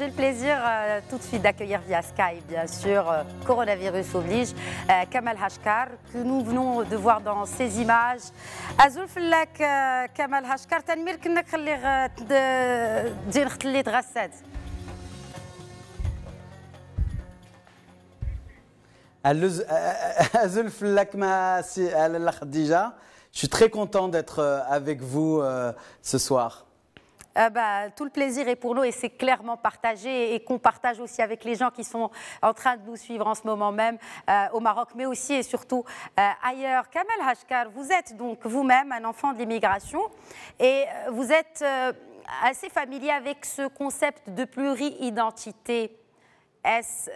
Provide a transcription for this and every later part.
J'ai le plaisir euh, tout de suite d'accueillir via Skype, bien sûr, euh, coronavirus oblige, euh, Kamal Hashkar, que nous venons de voir dans ces images. Azul Kamal Hashkar, de ma je suis très content d'être avec vous ce soir. Euh, bah, tout le plaisir est pour nous et c'est clairement partagé et qu'on partage aussi avec les gens qui sont en train de nous suivre en ce moment même euh, au Maroc, mais aussi et surtout euh, ailleurs. Kamel Hashkar, vous êtes donc vous-même un enfant de l'immigration et vous êtes assez familier avec ce concept de pluri-identité. Est-ce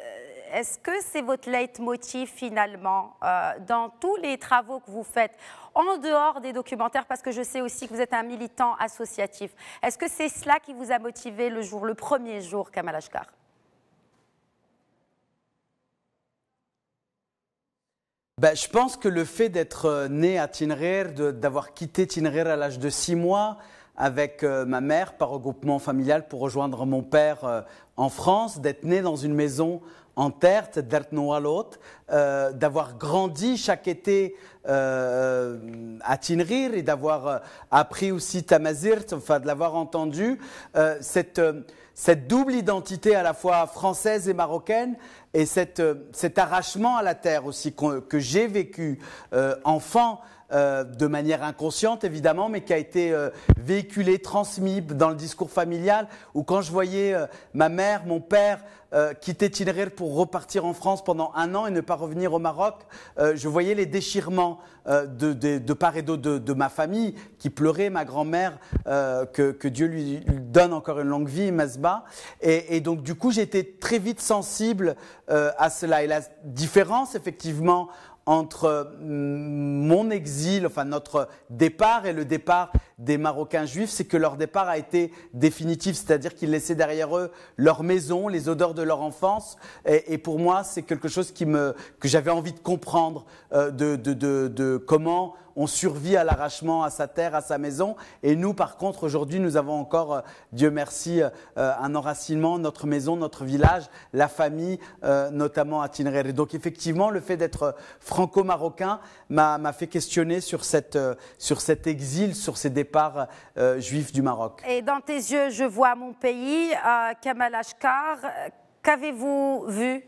est-ce que c'est votre leitmotiv finalement euh, dans tous les travaux que vous faites en dehors des documentaires, parce que je sais aussi que vous êtes un militant associatif. Est-ce que c'est cela qui vous a motivé le jour, le premier jour, Kamal Ashkar ben, Je pense que le fait d'être euh, né à Tinrer, d'avoir quitté Tinrer à l'âge de six mois, avec euh, ma mère par regroupement familial pour rejoindre mon père euh, en France, d'être né dans une maison en terre, euh, d'avoir grandi chaque été euh, à Tinrir et d'avoir appris aussi Tamazirt, enfin de l'avoir entendu, cette, double identité à la fois française et marocaine et cet arrachement à la terre aussi que j'ai vécu enfant. Euh, de manière inconsciente évidemment, mais qui a été euh, véhiculé, transmis dans le discours familial, où quand je voyais euh, ma mère, mon père quitter Tilrer pour repartir en France pendant un an et ne pas revenir au Maroc, je voyais les déchirements de, de, part et d'autre de, ma famille qui pleurait, ma grand-mère, que, Dieu lui, donne encore une longue vie, Masba. Et, et donc du coup, j'étais très vite sensible à cela. Et la différence, effectivement, entre mm, mon exil, enfin notre départ et le départ des Marocains juifs, c'est que leur départ a été définitif, c'est-à-dire qu'ils laissaient derrière eux leur maison, les odeurs de leur enfance. Et, pour moi, c'est quelque chose qui me, que j'avais envie de comprendre, euh, de, comment on survit à l'arrachement, à sa terre, à sa maison. Et nous, par contre, aujourd'hui, nous avons encore, euh, Dieu merci, euh, un enracinement, notre maison, notre village, la famille, euh, notamment à Tinerere. Donc effectivement, le fait d'être franco-marocain m'a fait questionner sur, cette, sur cet exil, sur ces départs juifs du Maroc. Et dans tes yeux, je vois mon pays, à Kamal Qu'avez-vous vu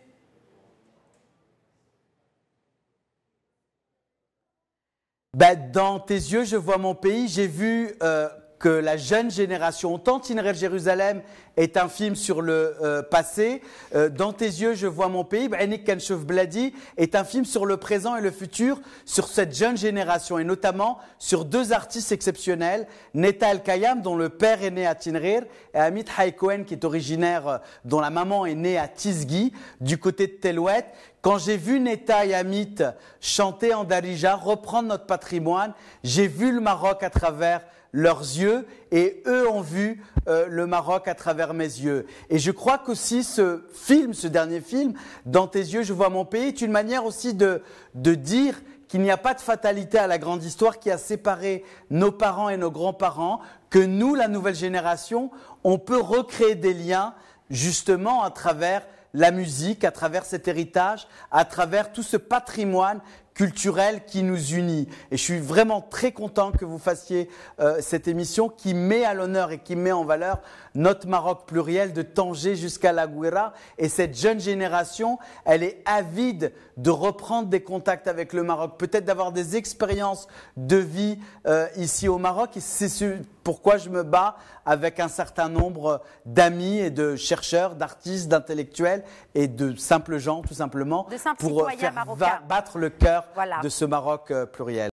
ben, Dans tes yeux, je vois mon pays. J'ai vu euh, que la jeune génération, autant « Tineret Jérusalem est un film sur le euh, passé, euh, Dans tes yeux, je vois mon pays, Enik kenshov Bladi est un film sur le présent et le futur, sur cette jeune génération, et notamment sur deux artistes exceptionnels, Neta El Kayam, dont le père est né à Tinrir, et Amit Haïkoen, qui est originaire, euh, dont la maman est née à Tisgi, du côté de Telouet, quand j'ai vu Neta et Amit chanter en Darija, reprendre notre patrimoine, j'ai vu le Maroc à travers leurs yeux et eux ont vu euh, le Maroc à travers mes yeux. Et je crois qu'aussi ce film, ce dernier film, Dans tes yeux, je vois mon pays, est une manière aussi de, de dire qu'il n'y a pas de fatalité à la grande histoire qui a séparé nos parents et nos grands-parents, que nous, la nouvelle génération, on peut recréer des liens justement à travers la musique, à travers cet héritage, à travers tout ce patrimoine culturel qui nous unit. Et je suis vraiment très content que vous fassiez euh, cette émission qui met à l'honneur et qui met en valeur notre Maroc pluriel de Tanger jusqu'à la Gouira. Et cette jeune génération, elle est avide de reprendre des contacts avec le Maroc, peut-être d'avoir des expériences de vie euh, ici au Maroc. Et c'est pourquoi je me bats avec un certain nombre d'amis et de chercheurs, d'artistes, d'intellectuels et de simples gens, tout simplement, pour euh, faire battre le cœur de ce Maroc euh, pluriel.